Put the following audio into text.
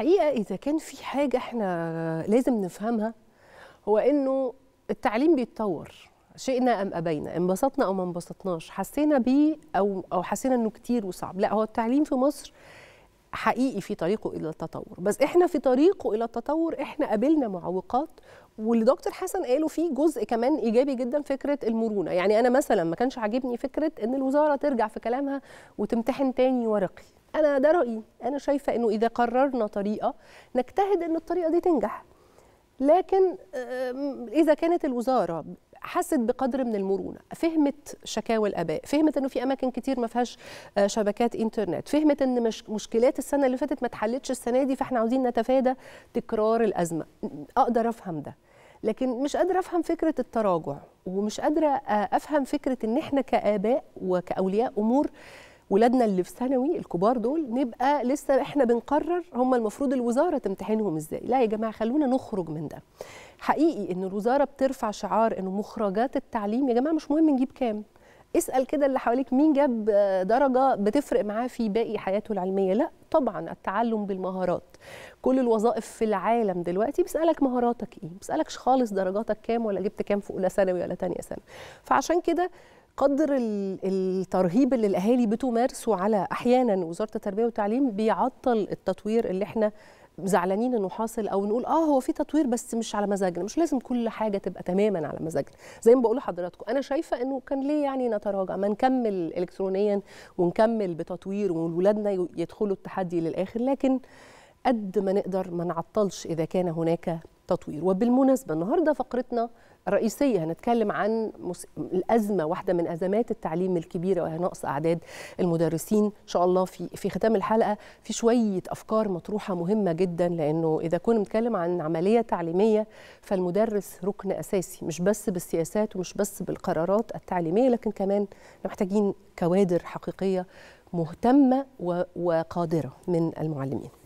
الحقيقه اذا كان في حاجه احنا لازم نفهمها هو انه التعليم بيتطور شئنا ام ابينا انبسطنا او ما انبسطناش حسينا بيه او او حسينا انه كتير وصعب لا هو التعليم في مصر حقيقي في طريقه الى التطور بس احنا في طريقه الى التطور احنا قابلنا معوقات واللي دكتور حسن قاله فيه جزء كمان ايجابي جدا فكره المرونه يعني انا مثلا ما كانش عاجبني فكره ان الوزاره ترجع في كلامها وتمتحن تاني ورقي انا ده رايي انا شايفه انه اذا قررنا طريقه نجتهد ان الطريقه دي تنجح لكن اذا كانت الوزاره حست بقدر من المرونه فهمت شكاوى الاباء فهمت انه في اماكن كتير ما فيهاش آه، شبكات انترنت فهمت ان مش مشكلات السنه اللي فاتت ما اتحلتش السنه دي فاحنا عاوزين نتفادى تكرار الازمه اقدر افهم ده لكن مش قادره افهم فكره التراجع ومش قادره آه، افهم فكره ان احنا كاباء وكاولياء امور ولادنا اللي في ثانوي الكبار دول نبقى لسه احنا بنقرر هم المفروض الوزاره تمتحنهم ازاي لا يا جماعه خلونا نخرج من ده حقيقي ان الوزاره بترفع شعار انه مخرجات التعليم يا جماعه مش مهم نجيب كام اسال كده اللي حواليك مين جاب درجه بتفرق معاه في باقي حياته العلميه لا طبعا التعلم بالمهارات كل الوظائف في العالم دلوقتي بيسالك مهاراتك ايه بيسالكش خالص درجاتك كام ولا جبت كام في اولى ثانوي ولا ثانيه ثانوي فعشان كده قدر الترهيب اللي الاهالي بتمارسه على احيانا وزاره التربيه والتعليم بيعطل التطوير اللي احنا زعلانين انه حاصل او نقول اه هو في تطوير بس مش على مزاجنا مش لازم كل حاجه تبقى تماما على مزاجنا زي ما بقول لحضراتكم انا شايفه انه كان ليه يعني نتراجع ما نكمل الكترونيا ونكمل بتطوير وولادنا يدخلوا التحدي للاخر لكن قد ما نقدر ما نعطلش إذا كان هناك تطوير وبالمناسبة النهاردة فقرتنا الرئيسية هنتكلم عن مس... الأزمة واحدة من أزمات التعليم الكبيرة وهي نقص أعداد المدرسين إن شاء الله في في ختام الحلقة في شوية أفكار مطروحة مهمة جدا لأنه إذا كنا بنتكلم عن عملية تعليمية فالمدرس ركن أساسي مش بس بالسياسات ومش بس بالقرارات التعليمية لكن كمان محتاجين كوادر حقيقية مهتمة و... وقادرة من المعلمين